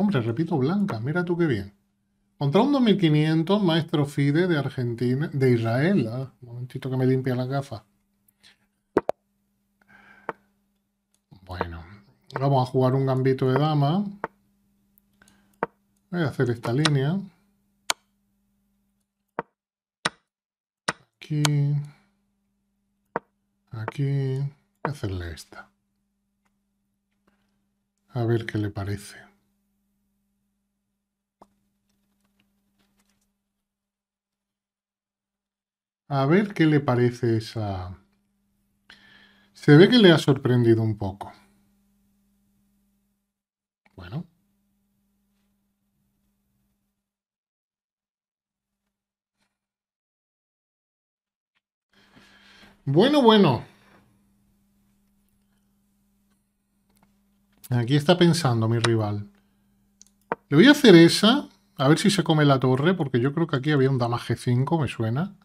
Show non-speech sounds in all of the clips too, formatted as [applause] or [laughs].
Hombre, repito, blanca, mira tú qué bien. Contra un 2500, maestro FIDE de Argentina, de Israel. Ah, un momentito que me limpia la gafa. Bueno, vamos a jugar un gambito de dama. Voy a hacer esta línea. Aquí. Aquí. Voy a hacerle esta. A ver qué le parece. A ver qué le parece esa... Se ve que le ha sorprendido un poco. Bueno. Bueno, bueno. Aquí está pensando mi rival. Le voy a hacer esa, a ver si se come la torre, porque yo creo que aquí había un damaje 5, me suena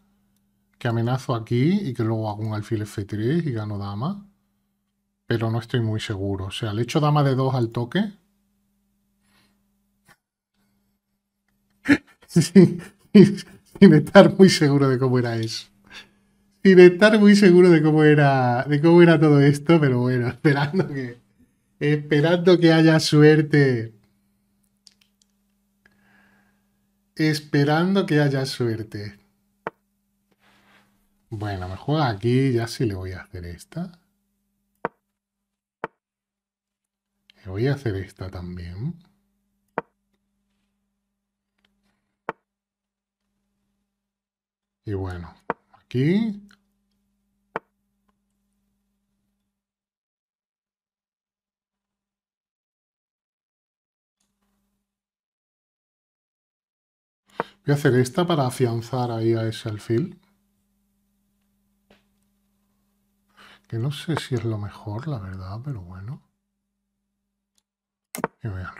que amenazo aquí y que luego hago un alfil F3 y gano dama. Pero no estoy muy seguro. O sea, le echo dama de 2 al toque. [laughs] sin, estar muy seguro de cómo era eso. Sin estar muy seguro de cómo era, de cómo era todo esto, pero bueno, esperando que, esperando que haya suerte. Esperando que haya suerte. Bueno, me aquí, ya sí le voy a hacer esta. Le voy a hacer esta también. Y bueno, aquí Voy a hacer esta para afianzar ahí a ese alfil. Que no sé si es lo mejor, la verdad, pero bueno. Y voy a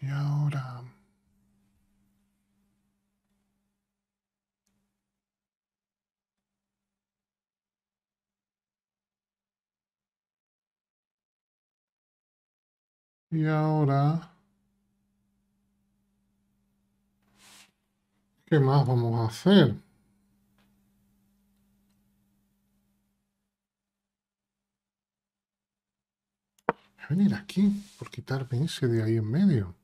Y ahora... Y ahora... ¿Qué más vamos a hacer? venir aquí por quitarme ese de ahí en medio.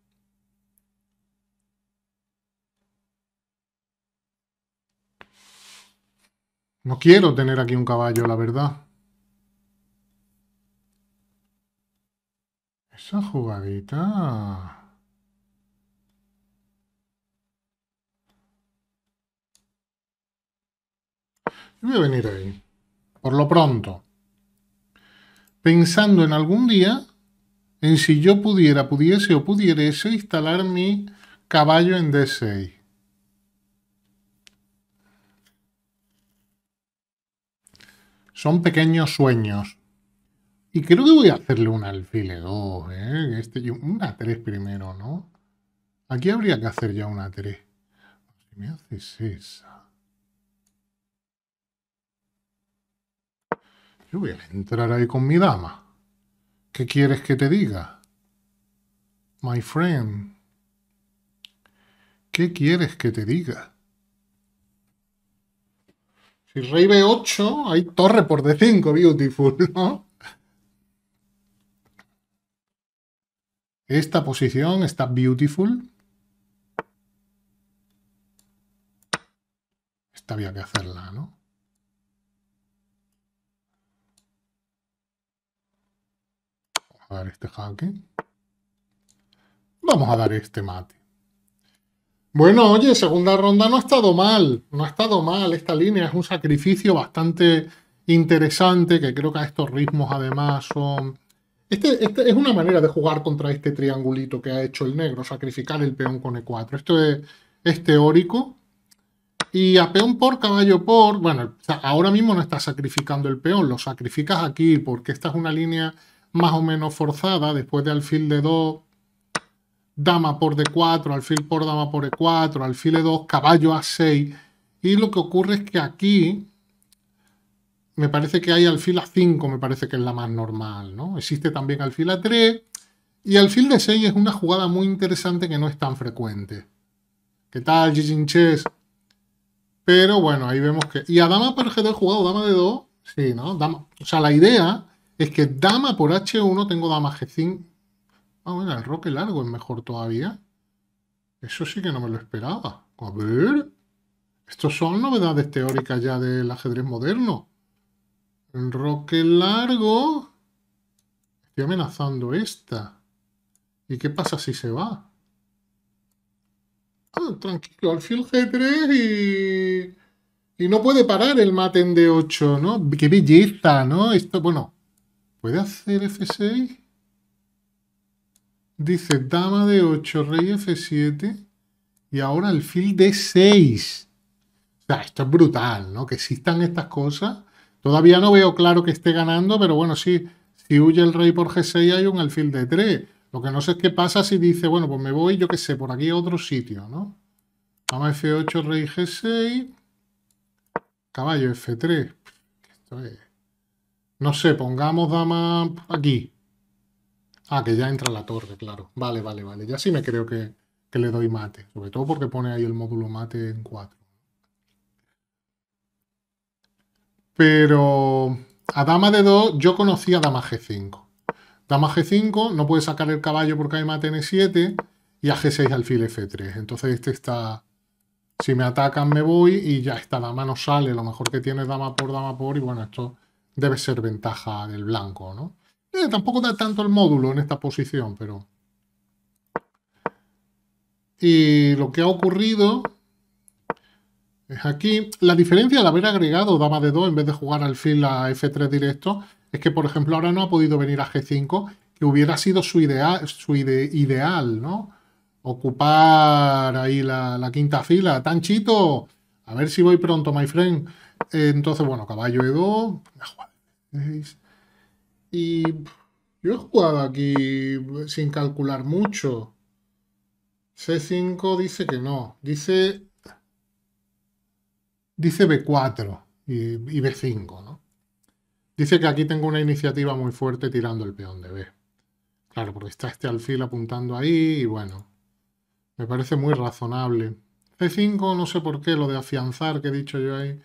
No quiero tener aquí un caballo, la verdad. Esa jugadita... voy a venir ahí, por lo pronto. Pensando en algún día en si yo pudiera, pudiese o pudiese instalar mi caballo en D6. Son pequeños sueños. Y creo que voy a hacerle un alfile 2, una 3 primero, ¿no? Aquí habría que hacer ya una 3. Si me haces esa... Yo voy a entrar ahí con mi dama. ¿Qué quieres que te diga? My friend. ¿Qué quieres que te diga? Si rey b8, hay torre por d5, beautiful, [laughs] ¿no? Esta posición está beautiful. Esta había que hacerla, ¿no? a ver este jaque. Vamos a dar este mate. Bueno, oye, segunda ronda no ha estado mal. No ha estado mal esta línea. Es un sacrificio bastante interesante que creo que a estos ritmos además son... Este, este es una manera de jugar contra este triangulito que ha hecho el negro, sacrificar el peón con e4. Esto es, es teórico. Y a peón por, caballo por... Bueno, ahora mismo no estás sacrificando el peón, lo sacrificas aquí porque esta es una línea más o menos forzada, después de alfil de 2, dama por d4, alfil por dama por e4, alfil de 2 caballo a6. Y lo que ocurre es que aquí me parece que hay alfil a5, me parece que es la más normal, ¿no? Existe también alfil a3 y alfil de 6 es una jugada muy interesante que no es tan frecuente. ¿Qué tal, Gijin Chess? Pero bueno, ahí vemos que... Y a dama por g2 jugado dama de 2, sí, ¿no? O sea, la idea es que dama por H1 tengo dama G5. Ah, bueno, el roque largo es mejor todavía. Eso sí que no me lo esperaba. A ver. Estos son novedades teóricas ya del ajedrez moderno. El roque largo. Estoy amenazando esta. ¿Y qué pasa si se va? Ah, tranquilo, alfil G3 y... Y no puede parar el mate en d 8, ¿no? ¡Qué belleza, ¿no? Esto, bueno, ¿Puede hacer F6? Dice dama de 8, rey F7 y ahora alfil D6. O sea, esto es brutal, ¿no? Que existan estas cosas. Todavía no veo claro que esté ganando, pero bueno, sí, si huye el rey por G6 hay un alfil de 3 Lo que no sé es qué pasa si dice, bueno, pues me voy, yo qué sé, por aquí a otro sitio, ¿no? Dama F8, rey G6, caballo F3. Esto es... No sé, pongamos dama aquí. Ah, que ya entra la torre, claro. Vale, vale, vale. Ya sí me creo que, le doy mate. Sobre todo porque pone ahí el módulo mate en 4. Pero a dama de 2 yo conocía dama G5. Dama G5 no puede sacar el caballo porque hay mate en e 7 y a G6 alfil F3. Entonces este está... Si me atacan me voy y ya está. Dama no sale. Lo mejor que tiene dama por, dama por. Y bueno, esto debe ser ventaja del blanco, ¿no? Eh, tampoco da tanto el módulo en esta posición, pero... Y lo que ha ocurrido es aquí... La diferencia de haber agregado dama de 2 en vez de jugar alfil a F3 directo es que, por ejemplo, ahora no ha podido venir a G5, que hubiera sido su, ideal, su ideal, ¿no? Ocupar ahí la, quinta fila. Tan chito. a ver si voy pronto, my friend. Entonces, bueno, caballo E2, Y yo he jugado aquí sin calcular mucho. C5 dice que no, dice, dice B4 y, y B5, ¿no? Dice que aquí tengo una iniciativa muy fuerte tirando el peón de B. Claro, porque está este alfil apuntando ahí y bueno, me parece muy razonable. C5, no sé por qué, lo de afianzar que he dicho yo ahí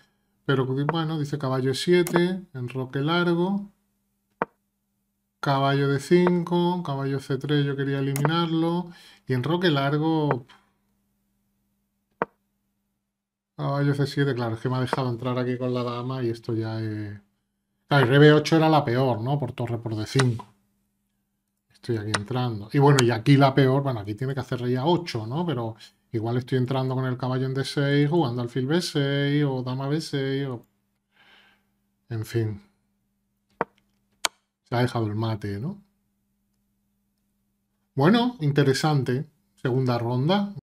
pero bueno, dice caballo 7, enroque largo, caballo de 5, caballo C3 yo quería eliminarlo, y enroque largo... Caballo C7, claro, es que me ha dejado entrar aquí con la dama y esto ya es... Claro, RB8 era la peor, ¿no? Por torre por D5. Estoy aquí entrando. Y bueno, y aquí la peor, bueno, aquí tiene que hacer rey a 8, ¿no? Pero Igual estoy entrando con el caballo en D6, jugando alfil B6 o dama B6 o... En fin. Se ha dejado el mate, ¿no? Bueno, interesante. Segunda ronda.